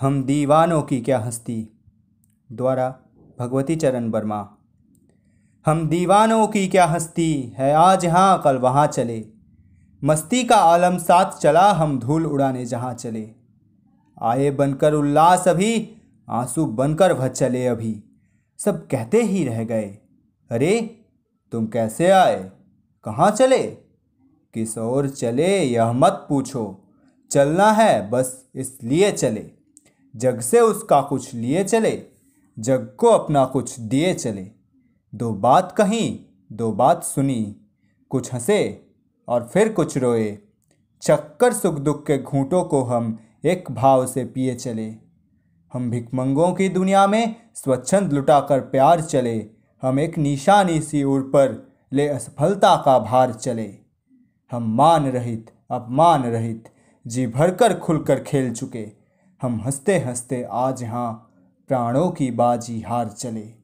हम दीवानों की क्या हस्ती द्वारा भगवती चरण वर्मा हम दीवानों की क्या हस्ती है आज यहाँ कल वहाँ चले मस्ती का आलम साथ चला हम धूल उड़ाने जहाँ चले आए बनकर उल्लास अभी आंसू बनकर वह चले अभी सब कहते ही रह गए अरे तुम कैसे आए कहाँ चले किस ओर चले यह मत पूछो चलना है बस इसलिए चले जग से उसका कुछ लिए चले जग को अपना कुछ दिए चले दो बात कही दो बात सुनी कुछ हंसे और फिर कुछ रोए चक्कर सुख दुख के घूंटों को हम एक भाव से पिए चले हम भिकमंगों की दुनिया में स्वच्छंद लुटाकर प्यार चले हम एक निशानी सी उड़ पर ले असफलता का भार चले हम मान रहित अपमान रहित जी भरकर खुलकर खेल चुके हम हंसते हंसते आज यहाँ प्राणों की बाजी हार चले